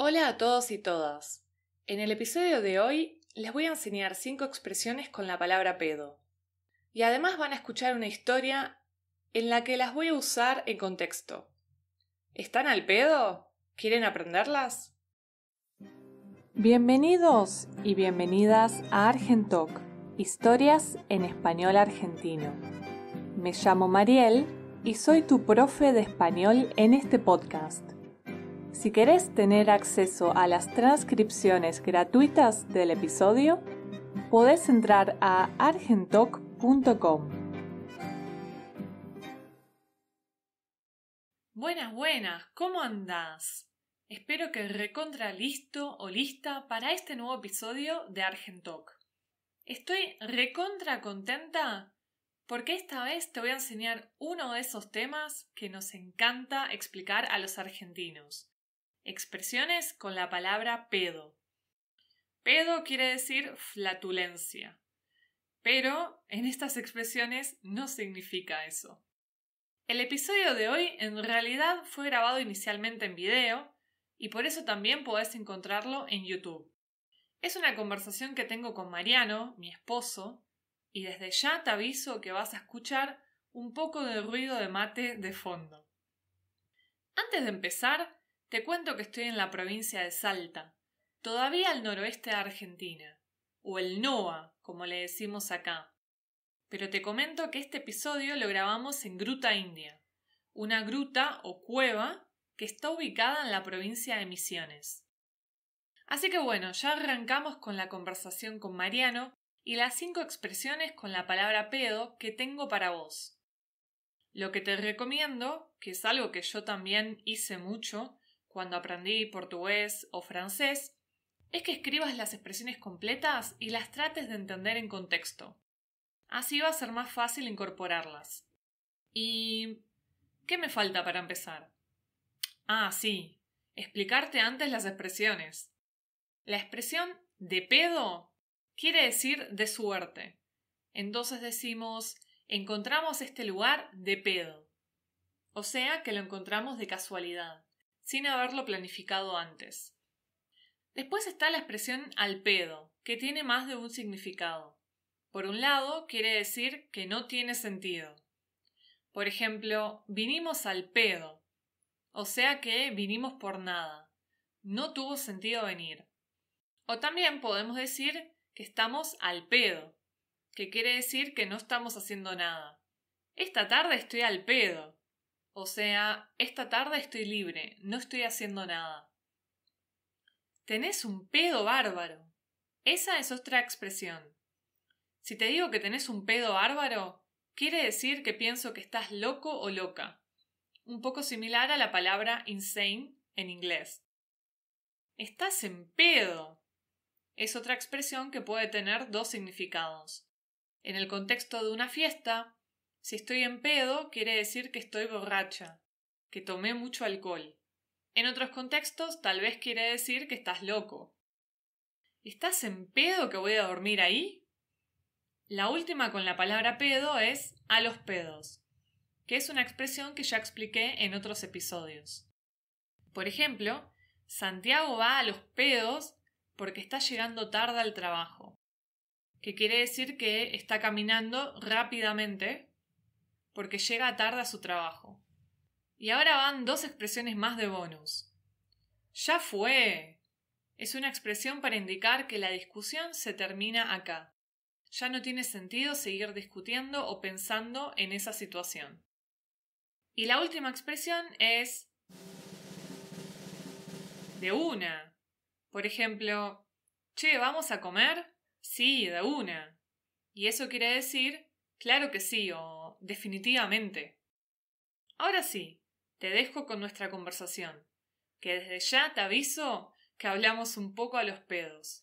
Hola a todos y todas. En el episodio de hoy les voy a enseñar cinco expresiones con la palabra pedo. Y además van a escuchar una historia en la que las voy a usar en contexto. ¿Están al pedo? ¿Quieren aprenderlas? Bienvenidos y bienvenidas a Argentoc, historias en español argentino. Me llamo Mariel y soy tu profe de español en este podcast. Si querés tener acceso a las transcripciones gratuitas del episodio, podés entrar a argentoc.com. Buenas, buenas, ¿cómo andás? Espero que recontra listo o lista para este nuevo episodio de Argentoc. Estoy recontra contenta porque esta vez te voy a enseñar uno de esos temas que nos encanta explicar a los argentinos. Expresiones con la palabra pedo. Pedo quiere decir flatulencia, pero en estas expresiones no significa eso. El episodio de hoy en realidad fue grabado inicialmente en video y por eso también podés encontrarlo en YouTube. Es una conversación que tengo con Mariano, mi esposo, y desde ya te aviso que vas a escuchar un poco de ruido de mate de fondo. Antes de empezar, te cuento que estoy en la provincia de Salta, todavía al noroeste de Argentina, o el NOA, como le decimos acá. Pero te comento que este episodio lo grabamos en Gruta India, una gruta o cueva que está ubicada en la provincia de Misiones. Así que bueno, ya arrancamos con la conversación con Mariano y las cinco expresiones con la palabra pedo que tengo para vos. Lo que te recomiendo, que es algo que yo también hice mucho, cuando aprendí portugués o francés, es que escribas las expresiones completas y las trates de entender en contexto. Así va a ser más fácil incorporarlas. ¿Y qué me falta para empezar? Ah, sí, explicarte antes las expresiones. La expresión de pedo quiere decir de suerte. Entonces decimos, encontramos este lugar de pedo. O sea que lo encontramos de casualidad sin haberlo planificado antes. Después está la expresión al pedo, que tiene más de un significado. Por un lado, quiere decir que no tiene sentido. Por ejemplo, vinimos al pedo, o sea que vinimos por nada. No tuvo sentido venir. O también podemos decir que estamos al pedo, que quiere decir que no estamos haciendo nada. Esta tarde estoy al pedo. O sea, esta tarde estoy libre, no estoy haciendo nada. Tenés un pedo bárbaro. Esa es otra expresión. Si te digo que tenés un pedo bárbaro, quiere decir que pienso que estás loco o loca. Un poco similar a la palabra insane en inglés. Estás en pedo. Es otra expresión que puede tener dos significados. En el contexto de una fiesta, si estoy en pedo, quiere decir que estoy borracha, que tomé mucho alcohol. En otros contextos, tal vez quiere decir que estás loco. ¿Estás en pedo que voy a dormir ahí? La última con la palabra pedo es a los pedos, que es una expresión que ya expliqué en otros episodios. Por ejemplo, Santiago va a los pedos porque está llegando tarde al trabajo, que quiere decir que está caminando rápidamente porque llega tarde a su trabajo. Y ahora van dos expresiones más de bonus. Ya fue. Es una expresión para indicar que la discusión se termina acá. Ya no tiene sentido seguir discutiendo o pensando en esa situación. Y la última expresión es de una. Por ejemplo, che, ¿vamos a comer? Sí, de una. Y eso quiere decir, claro que sí, o definitivamente. Ahora sí, te dejo con nuestra conversación, que desde ya te aviso que hablamos un poco a los pedos.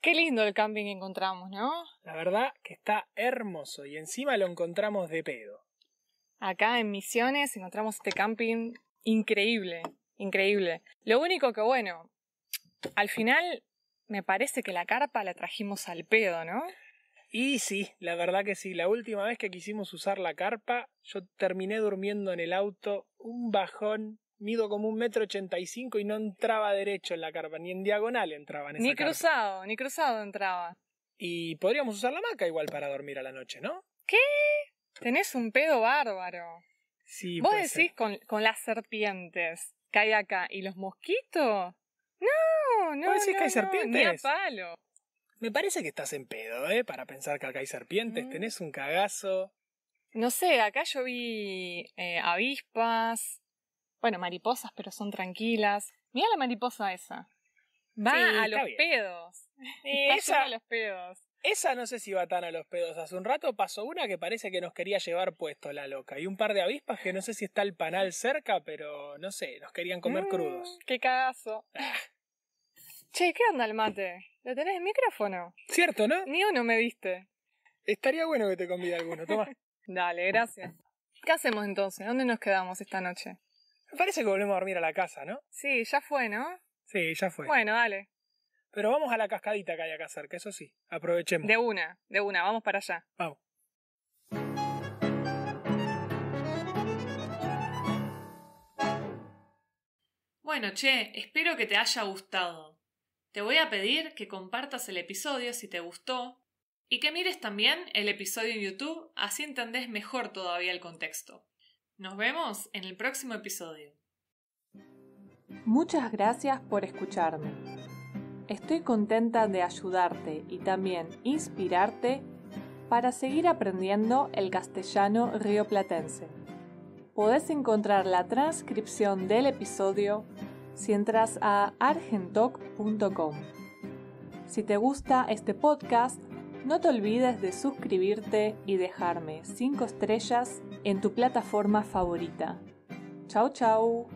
Qué lindo el camping que encontramos, ¿no? La verdad que está hermoso y encima lo encontramos de pedo. Acá en Misiones encontramos este camping increíble, increíble. Lo único que bueno, al final me parece que la carpa la trajimos al pedo, ¿no? Y sí, la verdad que sí. La última vez que quisimos usar la carpa, yo terminé durmiendo en el auto, un bajón. Mido como un metro ochenta y cinco y no entraba derecho en la carpa, ni en diagonal entraba en esa Ni cruzado, ni cruzado entraba. Y podríamos usar la hamaca igual para dormir a la noche, ¿no? ¿Qué? Tenés un pedo bárbaro. Sí, Vos decís con, con las serpientes que hay acá y los mosquitos. No, no, hay serpientes? palo. Me parece que estás en pedo, ¿eh? Para pensar que acá hay serpientes. Mm. Tenés un cagazo. No sé, acá yo vi eh, avispas. Bueno, mariposas, pero son tranquilas. Mira la mariposa esa. Va a eh, los pedos. esa, a los Esa no sé si va tan a los pedos. Hace un rato pasó una que parece que nos quería llevar puesto la loca. Y un par de avispas que no sé si está el panal cerca, pero no sé, nos querían comer mm, crudos. Qué cagazo. Ah. Che, ¿qué onda el mate? ¿Lo tenés en micrófono? Cierto, ¿no? Ni uno me viste. Estaría bueno que te convide alguno, toma. Dale, gracias. ¿Qué hacemos entonces? ¿Dónde nos quedamos esta noche? Me parece que volvemos a dormir a la casa, ¿no? Sí, ya fue, ¿no? Sí, ya fue. Bueno, dale. Pero vamos a la cascadita que hay acá cerca, eso sí. Aprovechemos. De una, de una, vamos para allá. Vamos. Bueno, che, espero que te haya gustado. Te voy a pedir que compartas el episodio si te gustó y que mires también el episodio en YouTube, así entendés mejor todavía el contexto. Nos vemos en el próximo episodio. Muchas gracias por escucharme. Estoy contenta de ayudarte y también inspirarte para seguir aprendiendo el castellano rioplatense. Podés encontrar la transcripción del episodio si entras a argentoc.com. Si te gusta este podcast, no te olvides de suscribirte y dejarme 5 estrellas en tu plataforma favorita. chao!